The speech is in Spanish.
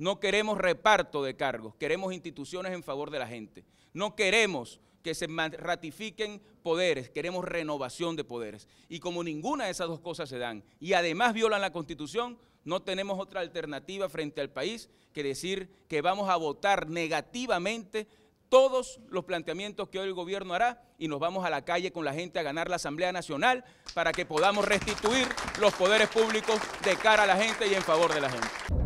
No queremos reparto de cargos, queremos instituciones en favor de la gente. No queremos que se ratifiquen poderes, queremos renovación de poderes. Y como ninguna de esas dos cosas se dan y además violan la constitución, no tenemos otra alternativa frente al país que decir que vamos a votar negativamente todos los planteamientos que hoy el gobierno hará y nos vamos a la calle con la gente a ganar la Asamblea Nacional para que podamos restituir los poderes públicos de cara a la gente y en favor de la gente.